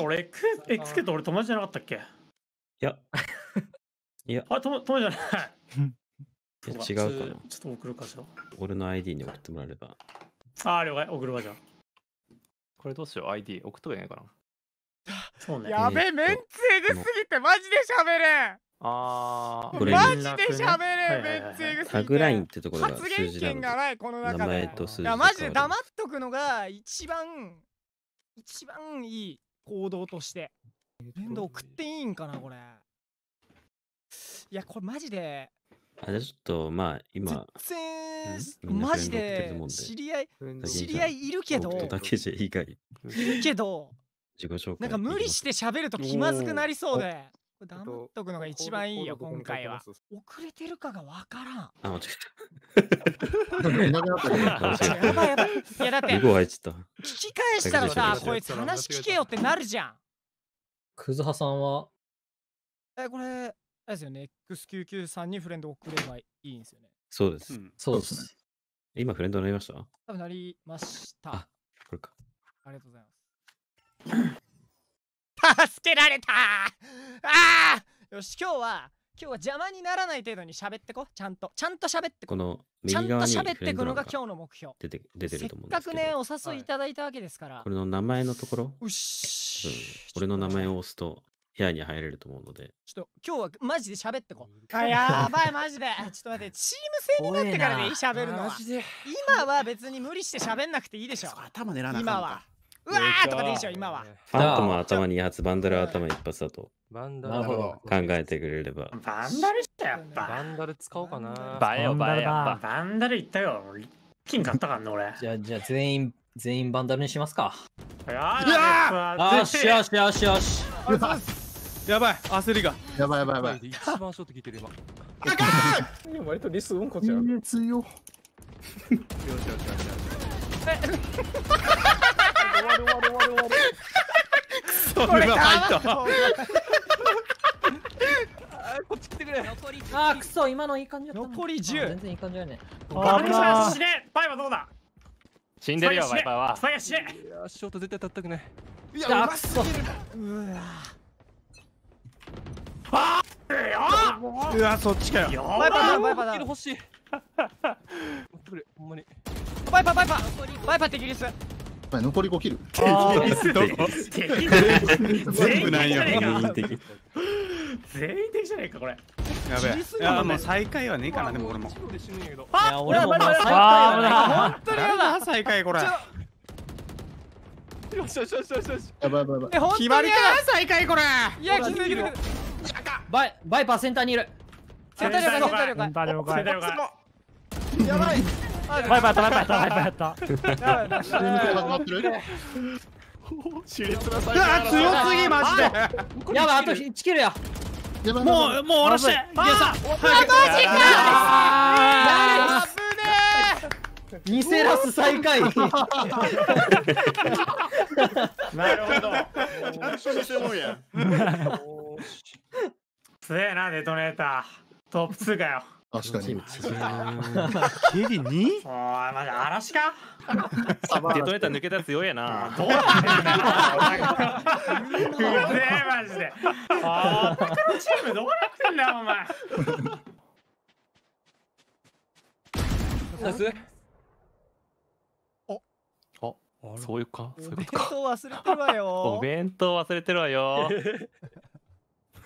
俺、X、X ケと俺友達じゃなかったっけいや。いや。あ、友達じゃない。いや違うかな。ちょっと送るかしら。俺の ID に送ってもらえれば。ああ、了解。送るわじゃこれどうしよう ?ID 送っとけないかな。そうね。やべえ、メンツエグすぎて、マジで喋れああ、マジで喋れん、ね、メンツエグすぎて。タグラインってところが発言権がない、この中で。名前と数字いや、マジで黙っとくのが一番、一番いい。行動として面倒送っていいんかなこれいやこれマジであじゃちょっとまあ今全然マジで知り合い知り合いいるけどいるけど自己紹介なんか無理して喋ると気まずくなりそうでこれ黙っとくのが一番いいよ、今回は。遅れてるかがわからん。あ、間違えた。やばいやばい。いや、だって、聞き返したらさ、こいつ話聞けよってなるじゃん。くずはさんはえ、これ、あれですよね。X99 さんにフレンド送ればいいんですよね。そうです。そうですね。今、フレンドになりました多分なりました。あ、これか。ありがとうございます。助 けられたああよし今日は今日は邪魔にならない程度に喋ってこちゃんとちゃんと喋ってこのちゃんと喋ってくのが今日の目標出て出てると思うんですせっかくねお誘いいただいたわけですから、はい、これの名前のところうし、うん、俺の名前を押すと部屋に入れると思うのでちょっと今日はマジで喋ってこあやばいマジでちょっと待ってチーム制になってからでいい喋るのは今は別に無理して喋んなくていいでしょ頭狙わな今はうわーとかでしょ、今は。ファントム頭に発、バンダル頭一発だと。バンダル考えてくれれば。バンダルしたやっぱ。バンダル使おうかな。バエよ、バエやバンダルいったよ。金買ったからね、俺。じゃあ、じゃあ全員、全員バンダルにしますか。やよしよしよしよし。やばい、焦りが。やばいやばいやばい。一番ショット聞いてる今。あかん割とリスうんこちゃう。強。よしよしよしよし。終わる終わる終わる終わるこれこっち来てくれあーくそ今のいい感じだった全然いい感じだねバイバ死ねバイバどうだ死んでるよバイバはねいやショート絶対たったくないいやううわうわそっちかよバイババイ バイてくれほバイババイババイバ敵ですぱり残り5キル。全部ないや。全員的。全員的じゃないかこれ。やべえ。いやもう最下位はねえかなでも俺も。あ、俺も最下位。本当にやだ最下位これ。よしよしよしよしよし。やばいやばいやばい。決まりか最下位これ。いや気づいてバイバイパーセンターにいる。センター了解センター了解。センター了解。やばい。バイバイイバたバイバイイバたバイバイやった急に始まってる熾烈な最強強すぎマジでやばあと1キロやもうもう下ろして皆さんあマジかニセラス最下位なるほど。何勝してもんや。強えな、デトネーター。トップ2かよ。確かに。ケビン 2? おまだ嵐かデトネーター抜けた強いやな。どうなんだよ。マジで。あー、チームどうなってんだよ、お前。おあそういうかそういうことかお弁当忘れてるわよお弁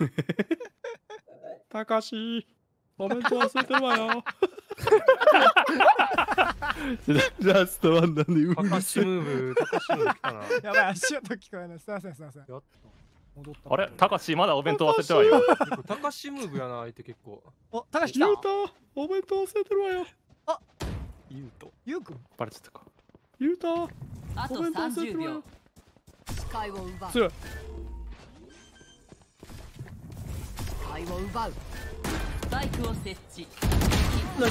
当忘れてるわよたかしコメント忘れてるわよ。ラストワンなんでうるせえ。やばい、足音聞こえない。すいません、すいません。あれたかしまだお弁当忘れてるわよ。たかしムーブやな、相手結構。あ、たかし来た。ゆうた、お弁当忘れてるわよ。あゆうと。ゆうくんバレちゃったか。ゆうた、あと3よ。ス視イを奪う。ス視イを奪う。バイクを設置うわ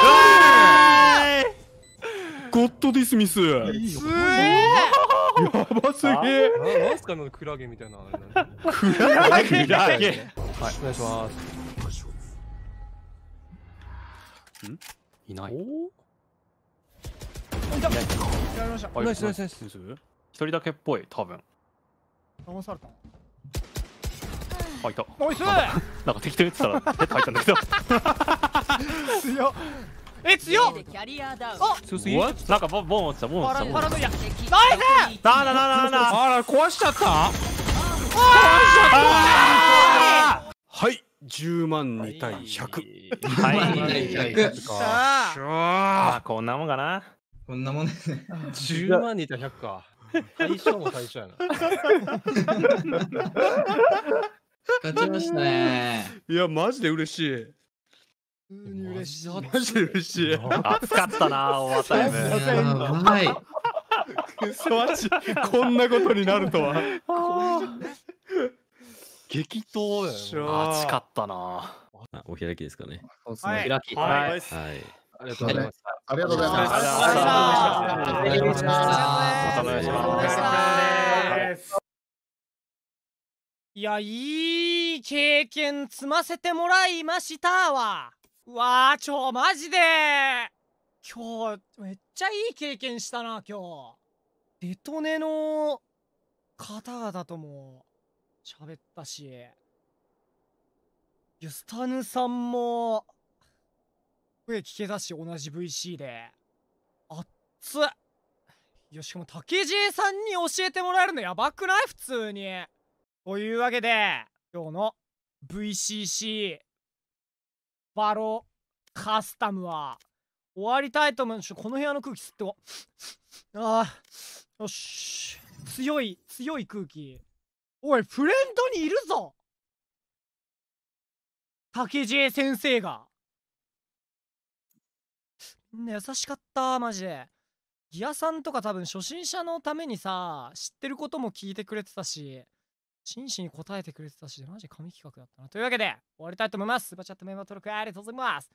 うわゴッドディスミスすげやばすぎえなんすかのクラゲみたいなクラゲクラゲはいお願いしますんいないおやりましたナイスナイスナイス一人だけっぽい多分騙されたあいたナイなんか適当に言ってたらヘッド入ったんだけど強え強っ強すぎなんかボン落ちたボン落ちたパラドリアナイスなあなあなあなあら壊しちゃった壊しちゃったはい10万2対100 100あこんなもんかなこんなもんですね10万2対100か 対象も対象やな 勝ちましたね。いや、マジで嬉しい。普通嬉しい。マジで嬉しい。暑かったな、おばさん。はい。クソマこんなことになるとは。激闘だ暑かったな。お開きですかね。お開き。はい。ありがとうございます。ありがとうございます。またお願いします。いやいい経験積ませてもらいましたわわーちょマジで今日めっちゃいい経験したな今日デトネの方々とも喋ったしユスタヌさんも声聞けたし同じ VC であっつよしかも竹爺さんに教えてもらえるのやばくない普通に。というわけで、今日の VCC バロカスタムは終わりたいと思うんでしょこの部屋の空気吸ってもあーよし強い強い空気おいフレンドにいるぞ竹知恵先生がみんな優しかったマジでギアさんとか多分初心者のためにさ知ってることも聞いてくれてたし真摯に答えてくれてたし、マジ神企画だったな。というわけで、終わりたいと思います。スーパーチャットメンバー登録ありがとうございます。